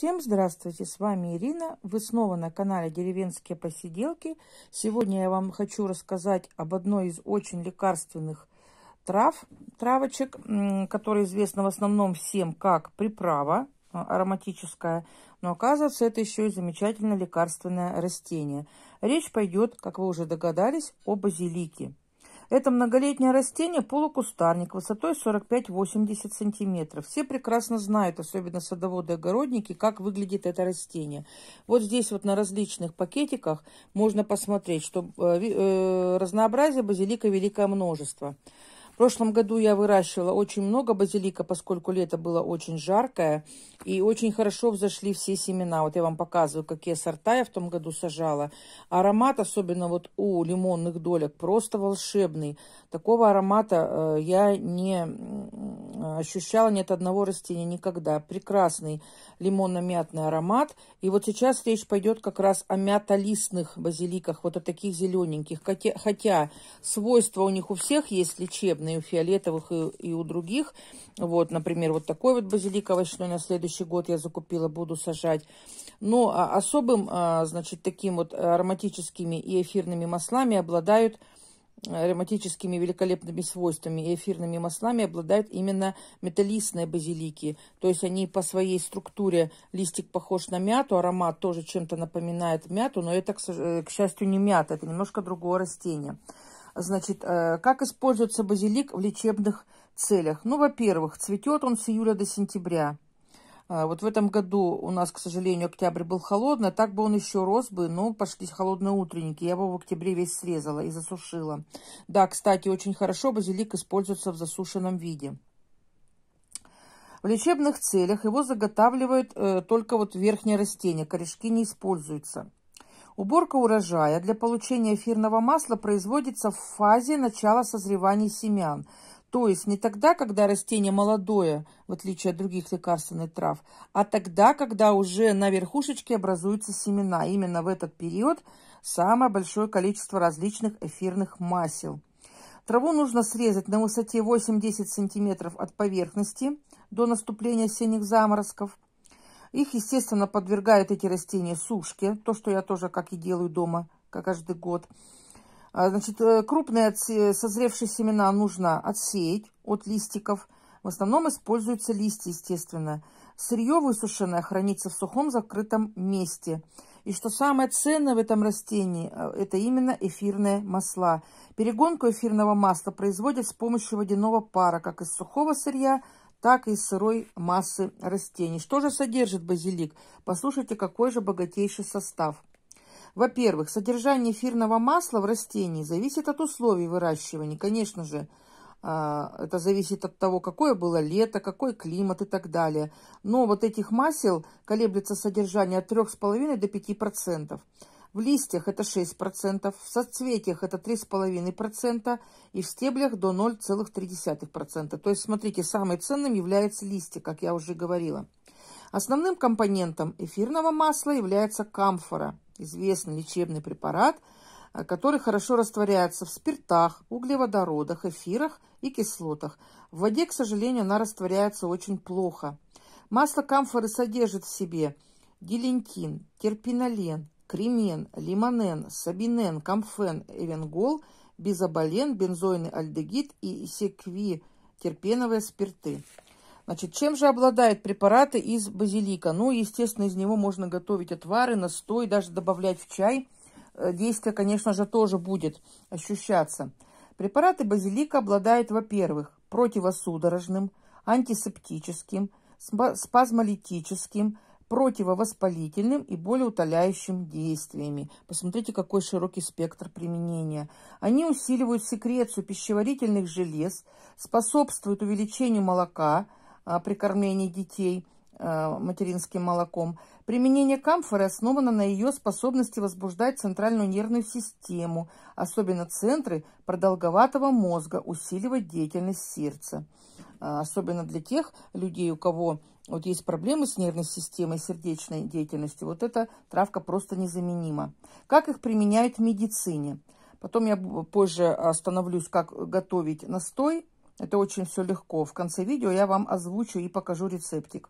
Всем здравствуйте, с вами Ирина. Вы снова на канале Деревенские посиделки. Сегодня я вам хочу рассказать об одной из очень лекарственных трав, травочек, которая известна в основном всем как приправа э, ароматическая, но оказывается это еще и замечательное лекарственное растение. Речь пойдет, как вы уже догадались, о базилике. Это многолетнее растение полукустарник высотой 45-80 сантиметров. Все прекрасно знают, особенно садоводы и огородники, как выглядит это растение. Вот здесь вот на различных пакетиках можно посмотреть, что э, э, разнообразие базилика великое множество прошлом году я выращивала очень много базилика, поскольку лето было очень жаркое. И очень хорошо взошли все семена. Вот я вам показываю, какие сорта я в том году сажала. Аромат, особенно вот у лимонных долек, просто волшебный. Такого аромата э, я не э, ощущала ни от одного растения никогда. Прекрасный лимонно-мятный аромат. И вот сейчас речь пойдет как раз о мятолистных базиликах, вот о таких зелененьких. Хотя свойства у них у всех есть лечебные, у фиолетовых и, и у других. Вот, например, вот такой вот базилик овощной на следующий год я закупила, буду сажать. Но ну, а особым, а, значит, таким вот ароматическими и эфирными маслами обладают ароматическими великолепными свойствами и эфирными маслами обладают именно металлистные базилики. То есть они по своей структуре, листик похож на мяту, аромат тоже чем-то напоминает мяту, но это, к э, счастью, не мята, это немножко другое растение. Значит, э, как используется базилик в лечебных целях? Ну, во-первых, цветет он с июля до сентября. А, вот в этом году у нас, к сожалению, октябрь был холодно, так бы он еще рос бы, но пошли холодные утренники. Я его в октябре весь срезала и засушила. Да, кстати, очень хорошо базилик используется в засушенном виде. В лечебных целях его заготавливают э, только вот верхнее растение, корешки не используются. Уборка урожая для получения эфирного масла производится в фазе начала созревания семян – то есть не тогда, когда растение молодое, в отличие от других лекарственных трав, а тогда, когда уже на верхушечке образуются семена. Именно в этот период самое большое количество различных эфирных масел. Траву нужно срезать на высоте 8-10 см от поверхности до наступления осенних заморозков. Их, естественно, подвергают эти растения сушке, то, что я тоже как и делаю дома каждый год. А, значит, э, крупные созревшие семена нужно отсеять от листиков. В основном используются листья, естественно. Сырье высушенное хранится в сухом закрытом месте. И что самое ценное в этом растении, э, это именно эфирные масла. Перегонку эфирного масла производят с помощью водяного пара, как из сухого сырья, так и из сырой массы растений. Что же содержит базилик? Послушайте, какой же богатейший состав – во-первых, содержание эфирного масла в растении зависит от условий выращивания. Конечно же, а, это зависит от того, какое было лето, какой климат и так далее. Но вот этих масел колеблется содержание от 3,5 до 5%. В листьях это 6%, в соцветиях это 3,5% и в стеблях до 0,3%. То есть, смотрите, самым ценным является листья, как я уже говорила. Основным компонентом эфирного масла является камфора – известный лечебный препарат, э, который хорошо растворяется в спиртах, углеводородах, эфирах и кислотах. В воде, к сожалению, она растворяется очень плохо. Масло камфоры содержит в себе гелентин, терпинолен, кремен, лимонен, сабинен, камфен, эвенгол, бизобален, бензойный альдегид и секвитерпеновые спирты. Значит, чем же обладают препараты из базилика? Ну, естественно, из него можно готовить отвары, настой, даже добавлять в чай. Э, действие, конечно же, тоже будет ощущаться. Препараты базилика обладают, во-первых, противосудорожным, антисептическим, спазмолитическим, противовоспалительным и болеутоляющим действиями. Посмотрите, какой широкий спектр применения. Они усиливают секрецию пищеварительных желез, способствуют увеличению молока – а, при кормлении детей а, материнским молоком. Применение камфоры основано на ее способности возбуждать центральную нервную систему, особенно центры продолговатого мозга, усиливать деятельность сердца. А, особенно для тех людей, у кого вот есть проблемы с нервной системой, сердечной деятельностью, вот эта травка просто незаменима. Как их применяют в медицине? Потом я позже остановлюсь, как готовить настой это очень все легко. В конце видео я вам озвучу и покажу рецептик.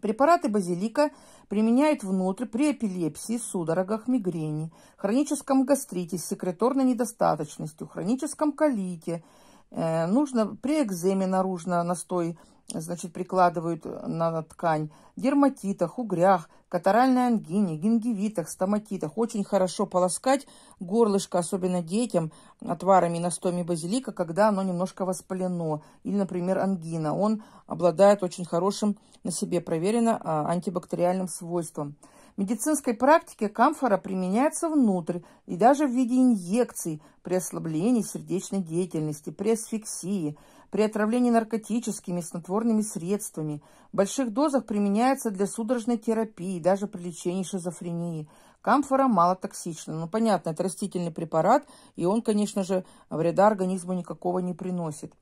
Препараты базилика применяют внутрь при эпилепсии, судорогах, мигрени, хроническом гастрите с секреторной недостаточностью, хроническом колите. Э, нужно при экземе наружно настой значит, прикладывают э, на ткань, дерматитах, угрях, катаральной ангине, гингивитах, стоматитах. Очень хорошо полоскать горлышко, особенно детям, отварами на стоме базилика, когда оно немножко воспалено. Или, например, ангина. Он обладает очень хорошим, на себе проверено, а, антибактериальным свойством. В медицинской практике камфора применяется внутрь и даже в виде инъекций при ослаблении сердечной деятельности, при асфиксии – при отравлении наркотическими, снотворными средствами в больших дозах применяется для судорожной терапии, даже при лечении шизофрении. Камфора мало токсична. Ну, понятно, это растительный препарат, и он, конечно же, вреда организму никакого не приносит.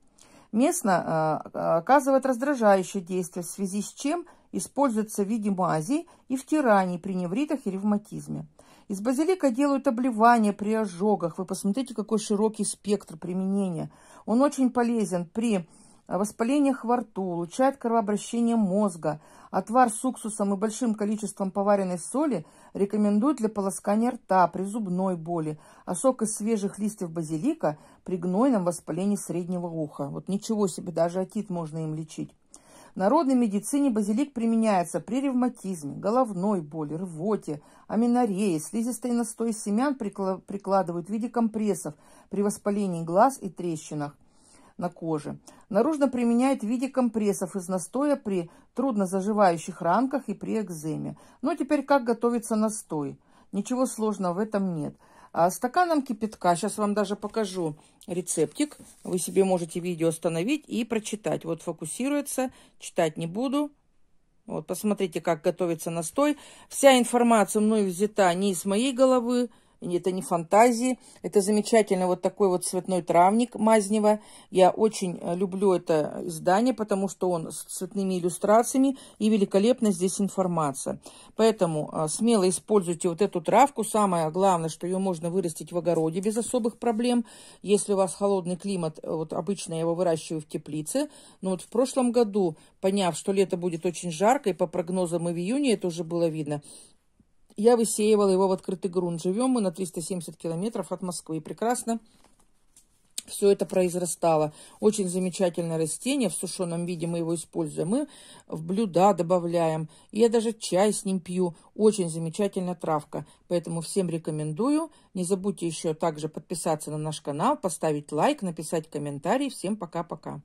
Местно э, оказывает раздражающее действие, в связи с чем используется в виде мази и в при невритах и ревматизме. Из базилика делают обливание при ожогах. Вы посмотрите, какой широкий спектр применения. Он очень полезен при э, воспалениях во рту, улучшает кровообращение мозга. Отвар с уксусом и большим количеством поваренной соли рекомендуют для полоскания рта при зубной боли, а сок из свежих листьев базилика при гнойном воспалении среднего уха. Вот ничего себе, даже отит можно им лечить народной медицине базилик применяется при ревматизме, головной боли, рвоте, аминореи, слизистый настой семян прикладывают в виде компрессов при воспалении глаз и трещинах на коже. Наружно применяют в виде компрессов из настоя при труднозаживающих ранках и при экземе. Но теперь как готовится настой? Ничего сложного в этом нет. А стаканом кипятка, сейчас вам даже покажу, рецептик. Вы себе можете видео остановить и прочитать. Вот фокусируется, читать не буду. Вот посмотрите, как готовится настой. Вся информация мной взята не из моей головы, это не фантазии. Это замечательный вот такой вот цветной травник Мазнева. Я очень э, люблю это издание, потому что он с цветными иллюстрациями и великолепна здесь информация. Поэтому э, смело используйте вот эту травку. Самое главное, что ее можно вырастить в огороде без особых проблем. Если у вас холодный климат, э, вот обычно я его выращиваю в теплице, но вот в прошлом году, поняв, что лето будет очень жарко, и по прогнозам и в июне это уже было видно, я высеивала его в открытый грунт. Живем мы на 370 километров от Москвы. и Прекрасно все это произрастало. Очень замечательное растение. В сушеном виде мы его используем. Мы в блюда добавляем. И я даже чай с ним пью. Очень замечательная травка. Поэтому всем рекомендую. Не забудьте еще также подписаться на наш канал, поставить лайк, написать комментарий. Всем пока-пока.